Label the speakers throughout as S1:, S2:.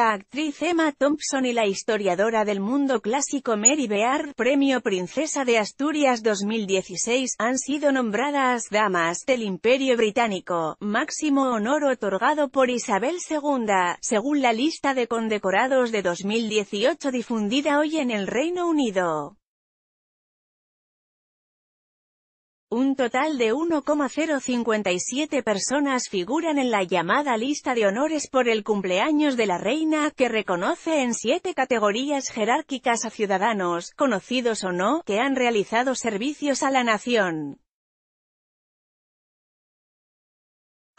S1: la actriz Emma Thompson y la historiadora del mundo clásico Mary Beard, Premio Princesa de Asturias 2016, han sido nombradas Damas del Imperio Británico, máximo honor otorgado por Isabel II, según la lista de condecorados de 2018 difundida hoy en el Reino Unido. Un total de 1,057 personas figuran en la llamada lista de honores por el cumpleaños de la reina, que reconoce en siete categorías jerárquicas a ciudadanos, conocidos o no, que han realizado servicios a la nación.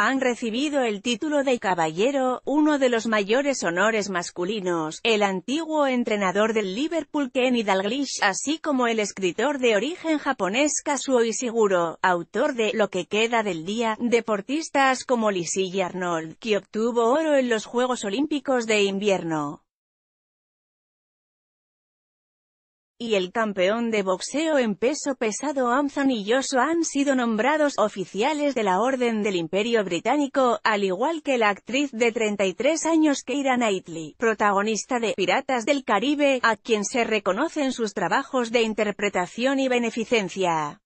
S1: han recibido el título de caballero, uno de los mayores honores masculinos, el antiguo entrenador del Liverpool Kenny Dalglish, así como el escritor de origen japonés Kazuo Isiguro, autor de Lo que queda del día, deportistas como Lizzie Arnold, que obtuvo oro en los Juegos Olímpicos de Invierno. y el campeón de boxeo en peso pesado Anthony Joshua han sido nombrados oficiales de la Orden del Imperio Británico, al igual que la actriz de 33 años Keira Knightley, protagonista de Piratas del Caribe, a quien se reconocen sus trabajos de interpretación y beneficencia.